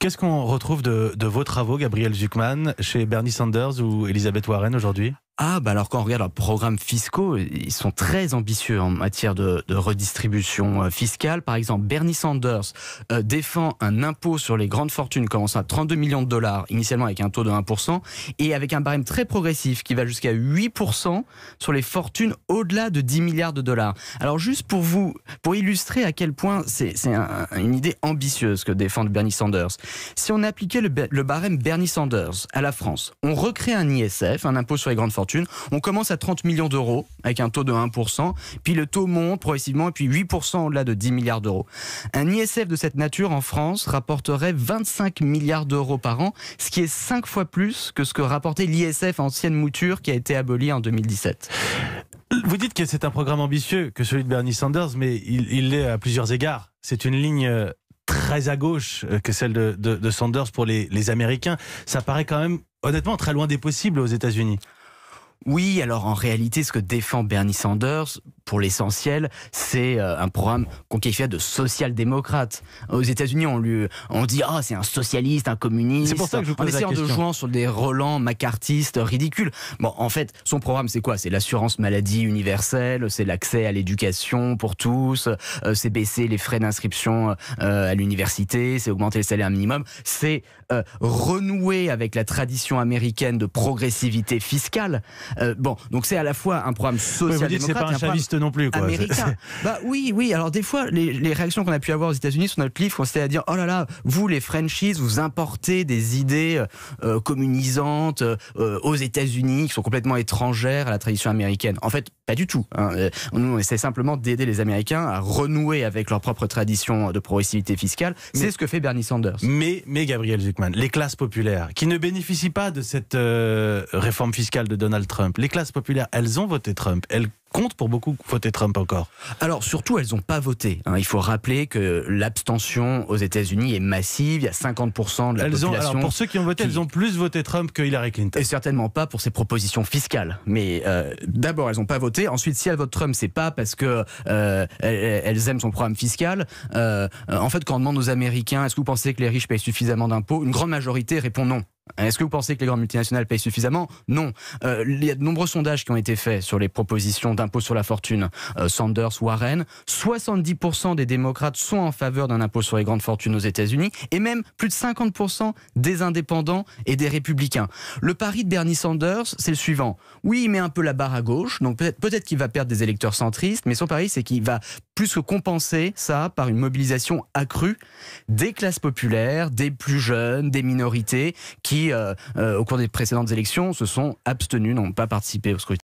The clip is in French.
Qu'est-ce qu'on retrouve de, vos travaux, Gabriel Zuckman, chez Bernie Sanders ou Elisabeth Warren aujourd'hui ah, bah alors quand on regarde leurs programmes fiscaux, ils sont très ambitieux en matière de, redistribution euh, fiscale. Par exemple, Bernie Sanders euh, défend un impôt sur les grandes fortunes commençant à 32 millions de dollars, initialement avec un taux de 1%, et avec un barème très progressif qui va jusqu'à 8% sur les fortunes au-delà de 10 milliards de dollars. Alors juste pour vous, pour illustrer à quel point c'est une idée ambitieuse que défend Bernie Sanders, si on appliquait le, le barème Bernie Sanders à la France, on recrée un ISF, un impôt sur les grandes fortunes, on commence à 30 millions d'euros avec un taux de 1%, puis le taux monte progressivement, et puis 8% au-delà de 10 milliards d'euros. Un ISF de cette nature en France rapporterait 25 milliards d'euros par an, ce qui est 5 fois plus que ce que rapportait l'ISF ancienne mouture qui a été abolie en 2017. Vous dites que c'est un programme ambitieux que celui de Bernie Sanders, mais il l'est à plusieurs égards. C'est une ligne euh, très à gauche euh, que celle de, Sanders pour les, les Américains. Ça paraît quand même honnêtement très loin des possibles aux États-Unis. Oui, alors en réalité, ce que défend Bernie Sanders, pour l'essentiel, c'est euh, un programme qu'on qualifiait de social-démocrate. Aux États-Unis, on lui on dit ah oh, c'est un socialiste, un communiste. C'est pour ça que je vous pose en essayant de jouer sur des Roland macartistes ridicules. Bon, en fait, son programme c'est quoi C'est l'assurance maladie universelle, c'est l'accès à l'éducation pour tous, euh, c'est baisser les frais d'inscription euh, à l'université, c'est augmenter le salaire minimum, c'est renouer avec la tradition américaine de progressivité fiscale. bon, donc c'est à la fois un programme social-démocrate, non plus. Quoi. bah oui, oui. Alors des fois, les, réactions qu'on a pu avoir aux États-Unis sur notre livre, s'était à dire oh là là, vous les franchises, vous importez des idées euh, euh, communisantes euh, aux États-Unis qui sont complètement étrangères à la tradition américaine. En fait, pas du tout. Hein. Nous, on essaie simplement d'aider les Américains à renouer avec leur propre tradition de progressivité fiscale. C'est ce que fait Bernie Sanders. Mais, mais Gabriel Zuckman, les classes populaires qui ne bénéficient pas de cette réforme fiscale de Donald Trump, les classes populaires, elles ont voté Trump. Elles compte pour beaucoup voter Trump encore. Alors surtout, elles n'ont pas voté. Hein. Il faut rappeler que l'abstention aux États-Unis est massive. Il y a 50% de la population. alors pour ceux qui ont voté, elles ont plus voté Trump que Hillary Clinton. Et certainement pas pour ses propositions fiscales. Mais euh, d'abord, elles n'ont pas voté. Ensuite, si elles votent Trump, c'est pas parce qu'elles euh, aiment son programme fiscal. Euh, en fait, quand on demande aux Américains, est-ce que vous pensez que les riches payent suffisamment d'impôts Une grande majorité répond non. Est-ce que vous pensez que les grandes multinationales payent suffisamment Non. Euh, il y a de nombreux sondages qui ont été faits sur les propositions d'impôt sur la fortune. Euh, Sanders, Warren, 70% des démocrates sont en faveur d'un impôt sur les grandes fortunes aux États-Unis et même plus de 50% des indépendants et des républicains. Le pari de Bernie Sanders, c'est le suivant. Oui, il met un peu la barre à gauche, donc peut-être qu'il va perdre des électeurs centristes, mais son pari, c'est qu'il va plus que compenser ça par une mobilisation accrue des classes populaires, des plus jeunes, des minorités qui, euh, euh, au cours des précédentes élections, se sont abstenus, n'ont pas participé au scrutin.